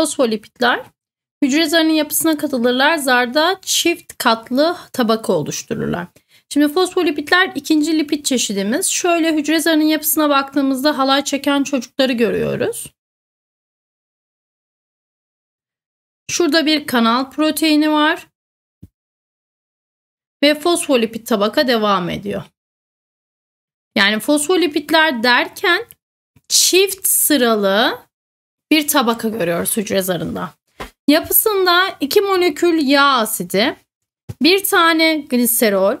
Fosfolipitler hücre zarının yapısına katılırlar. Zarda çift katlı tabaka oluştururlar. Şimdi fosfolipitler ikinci lipid çeşidimiz. Şöyle hücre zarının yapısına baktığımızda halay çeken çocukları görüyoruz. Şurada bir kanal proteini var. Ve fosfolipid tabaka devam ediyor. Yani fosfolipitler derken çift sıralı bir tabaka görüyoruz hücre zarında. Yapısında iki molekül yağ asidi, bir tane gliserol,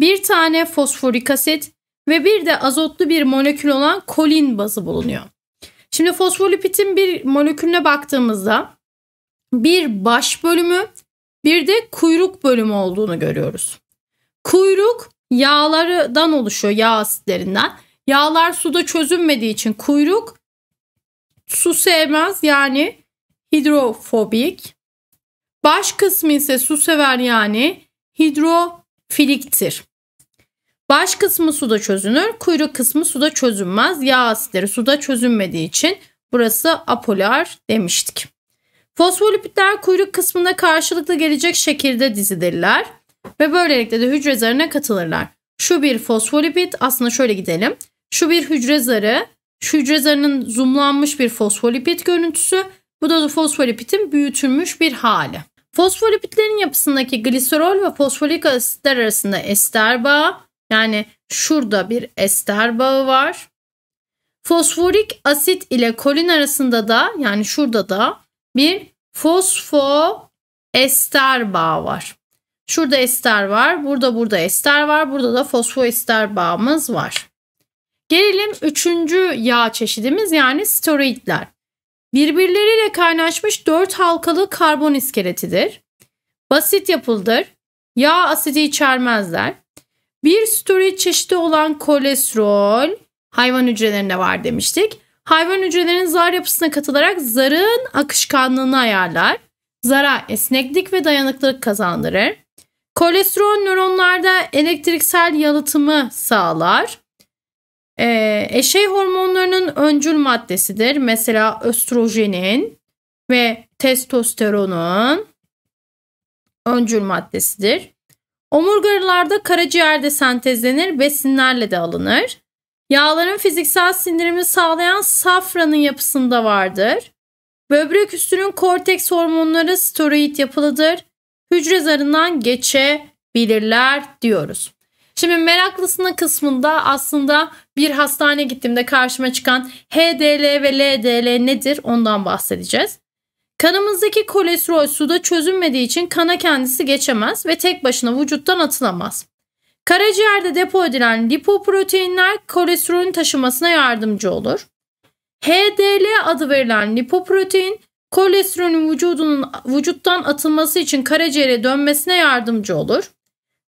bir tane fosforik asit ve bir de azotlu bir molekül olan kolin bazı bulunuyor. Şimdi fosfolipitin bir molekülüne baktığımızda bir baş bölümü bir de kuyruk bölümü olduğunu görüyoruz. Kuyruk yağlardan oluşuyor yağ asitlerinden. Yağlar suda çözünmediği için kuyruk Su sevmez yani hidrofobik. Baş kısmı ise su sever yani hidrofiliktir. Baş kısmı suda çözünür, kuyruk kısmı suda çözünmez. Yağ asitleri suda çözünmediği için burası apolar demiştik. Fosfolipitler kuyruk kısmında karşılıklı gelecek şekilde dizilirler ve böylelikle de hücre zarına katılırlar. Şu bir fosfolipit aslında şöyle gidelim. Şu bir hücre zarı şu hücre zarının zoomlanmış bir fosfolipid görüntüsü. Bu da fosfolipidin büyütülmüş bir hali. Fosfolipidlerin yapısındaki gliserol ve fosfolik asitler arasında ester bağı yani şurada bir ester bağı var. Fosforik asit ile kolin arasında da yani şurada da bir fosfoester bağı var. Şurada ester var, burada burada ester var, burada da fosfoester bağımız var. Gelelim üçüncü yağ çeşidimiz yani steroidler. Birbirleriyle kaynaşmış dört halkalı karbon iskeletidir. Basit yapıldır. Yağ asidi içermezler. Bir steroid çeşidi olan kolesterol hayvan hücrelerinde var demiştik. Hayvan hücrelerinin zar yapısına katılarak zarın akışkanlığını ayarlar. Zara esneklik ve dayanıklılık kazandırır. Kolesterol nöronlarda elektriksel yalıtımı sağlar. E, eşey hormonlarının öncül maddesidir. Mesela östrojenin ve testosteronun öncül maddesidir. Omurgalarda karaciğerde sentezlenir, besinlerle de alınır. Yağların fiziksel sindirimi sağlayan safranın yapısında vardır. Böbrek üstünün korteks hormonları steroid yapılıdır. Hücre zarından geçebilirler diyoruz. Şimdi meraklısına kısmında aslında bir hastane gittiğimde karşıma çıkan HDL ve LDL nedir ondan bahsedeceğiz. Kanımızdaki kolesterol suda çözünmediği için kana kendisi geçemez ve tek başına vücuttan atılamaz. Karaciğerde depo edilen lipoproteinler kolesterolün taşımasına yardımcı olur. HDL adı verilen lipoprotein kolesterolün vücudunun vücuttan atılması için karaciğere dönmesine yardımcı olur.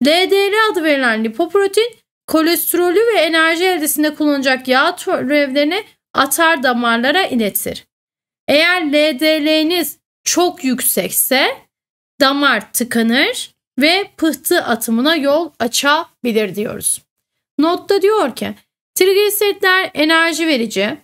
LDL adı verilen lipoprotein kolesterolü ve enerji eldesinde kullanacak yağ türevlerini atar damarlara iletir. Eğer LDL'niz çok yüksekse damar tıkanır ve pıhtı atımına yol açabilir diyoruz. Notta diyor ki trigliseritler enerji verici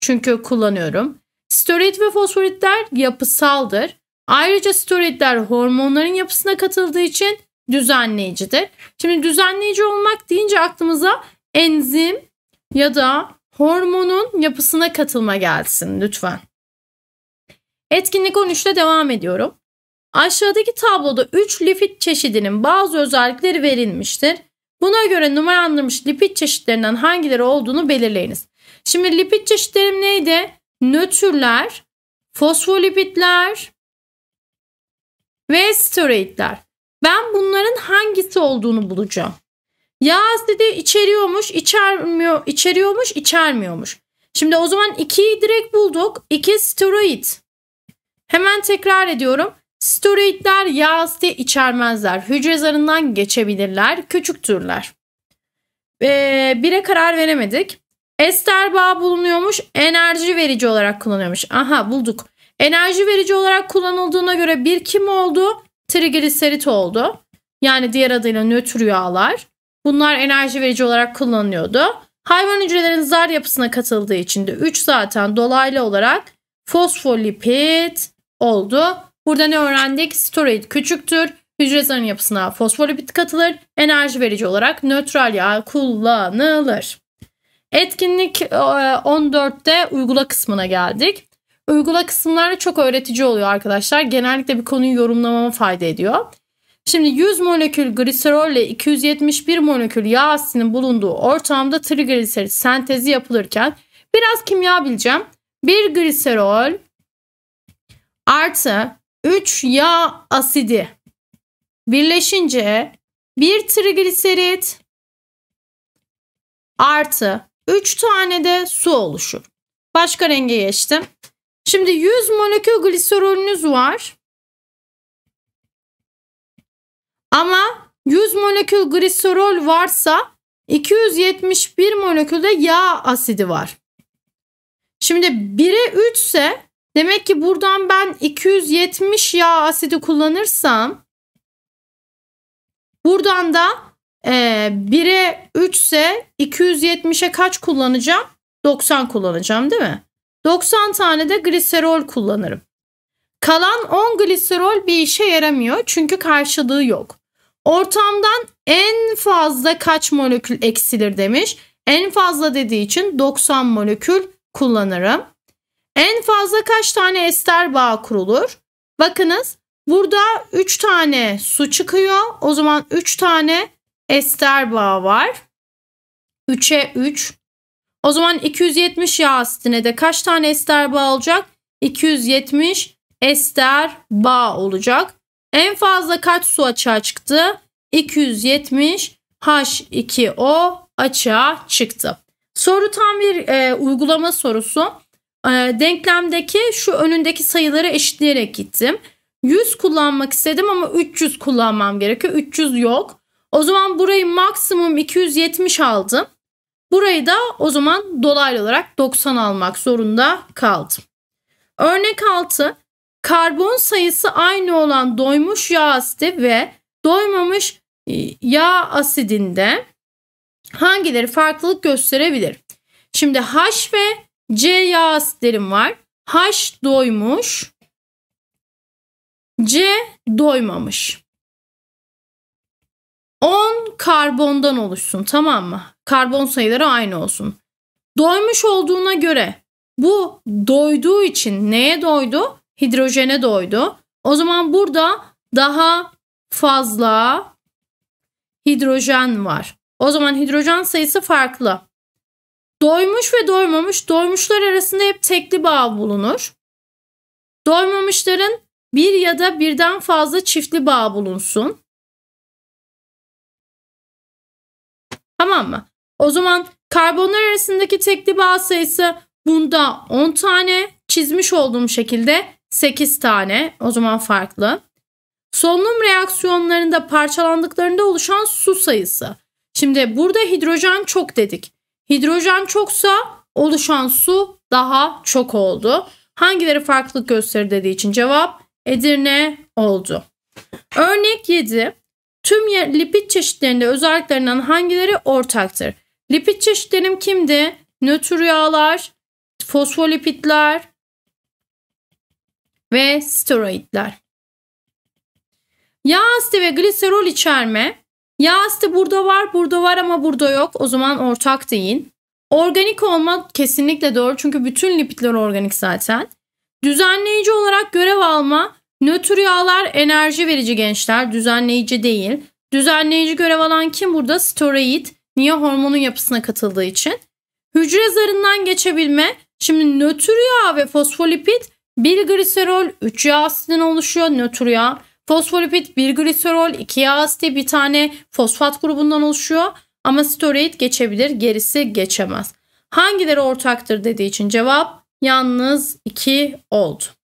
çünkü kullanıyorum. Steroid ve fosforitler yapısaldır. Ayrıca steroidler hormonların yapısına katıldığı için düzenleyicidir. Şimdi düzenleyici olmak deyince aklımıza enzim ya da hormonun yapısına katılma gelsin lütfen. Etkinlik 13'te devam ediyorum. Aşağıdaki tabloda 3 lipid çeşidinin bazı özellikleri verilmiştir. Buna göre numaralandırmış lipid çeşitlerinden hangileri olduğunu belirleyiniz. Şimdi lipid çeşitlerim neydi? Nötrler, fosfolipidler ve steroidler. Ben bunların hangisi olduğunu bulacağım. Yağ asidi içeriyormuş, içermiyor, içeriyormuş, içermiyormuş. Şimdi o zaman 2'yi direkt bulduk. 2 steroid. Hemen tekrar ediyorum. Steroidler yağ asidi içermezler. Hücre zarından geçebilirler. Küçüktürler. Ee, bire karar veremedik. Ester bağ bulunuyormuş. Enerji verici olarak kullanıyormuş. Aha bulduk. Enerji verici olarak kullanıldığına göre bir kim oldu? trigliserit oldu. Yani diğer adıyla nötr yağlar. Bunlar enerji verici olarak kullanılıyordu. Hayvan hücrelerinin zar yapısına katıldığı için de 3 zaten dolaylı olarak fosfolipid oldu. Burada ne öğrendik? Steroid küçüktür. Hücre zarın yapısına fosfolipid katılır. Enerji verici olarak nötral yağ kullanılır. Etkinlik 14'te e, uygula kısmına geldik. Uygula kısımları çok öğretici oluyor arkadaşlar. Genellikle bir konuyu yorumlamama fayda ediyor. Şimdi 100 molekül gliserol ile 271 molekül yağ asidinin bulunduğu ortamda trigliserit sentezi yapılırken biraz kimya bileceğim. 1 gliserol artı 3 yağ asidi birleşince 1 trigliserit artı 3 tane de su oluşur. Başka renge geçtim. Şimdi 100 molekül gliserolünüz var. Ama 100 molekül gliserol varsa 271 molekülde yağ asidi var. Şimdi 1'e 3 ise demek ki buradan ben 270 yağ asidi kullanırsam buradan da 1'e 3 ise 270'e kaç kullanacağım? 90 kullanacağım değil mi? 90 tane de gliserol kullanırım. Kalan 10 gliserol bir işe yaramıyor çünkü karşılığı yok. Ortamdan en fazla kaç molekül eksilir demiş. En fazla dediği için 90 molekül kullanırım. En fazla kaç tane ester bağ kurulur? Bakınız burada 3 tane su çıkıyor. O zaman 3 tane ester bağ var. 3'e 3 o zaman 270 yağ asitine de kaç tane ester bağ olacak? 270 ester bağ olacak. En fazla kaç su açığa çıktı? 270 H2O açığa çıktı. Soru tam bir e, uygulama sorusu. E, denklemdeki şu önündeki sayıları eşitleyerek gittim. 100 kullanmak istedim ama 300 kullanmam gerekiyor. 300 yok. O zaman burayı maksimum 270 aldım. Burayı da o zaman dolaylı olarak 90 almak zorunda kaldım. Örnek 6. Karbon sayısı aynı olan doymuş yağ asidi ve doymamış e, yağ asidinde hangileri farklılık gösterebilir? Şimdi H ve C yağ asitlerim var. H doymuş, C doymamış. 10 karbondan oluşsun tamam mı? karbon sayıları aynı olsun. Doymuş olduğuna göre bu doyduğu için neye doydu? Hidrojene doydu. O zaman burada daha fazla hidrojen var. O zaman hidrojen sayısı farklı. Doymuş ve doymamış, doymuşlar arasında hep tekli bağ bulunur. Doymamışların bir ya da birden fazla çiftli bağ bulunsun. Tamam mı? O zaman karbonlar arasındaki tekli bağ sayısı bunda 10 tane çizmiş olduğum şekilde 8 tane o zaman farklı. Solunum reaksiyonlarında parçalandıklarında oluşan su sayısı. Şimdi burada hidrojen çok dedik. Hidrojen çoksa oluşan su daha çok oldu. Hangileri farklılık gösterir dediği için cevap Edirne oldu. Örnek 7. Tüm lipid çeşitlerinde özelliklerinden hangileri ortaktır? Lipid çeşitlerim kimdi? Nötr yağlar, fosfolipitler ve steroidler. Yağ asidi ve gliserol içerme. Yağ asidi burada var, burada var ama burada yok. O zaman ortak değil. Organik olma kesinlikle doğru çünkü bütün lipidler organik zaten. Düzenleyici olarak görev alma. Nötr yağlar enerji verici gençler, düzenleyici değil. Düzenleyici görev alan kim burada? Steroid. Niye? Hormonun yapısına katıldığı için. Hücre zarından geçebilme. Şimdi nötr yağ ve fosfolipit 1 gliserol 3 yağ asidinden oluşuyor nötr yağ. Fosfolipid 1 gliserol 2 yağ asidi bir tane fosfat grubundan oluşuyor. Ama steroid geçebilir gerisi geçemez. Hangileri ortaktır dediği için cevap yalnız 2 oldu.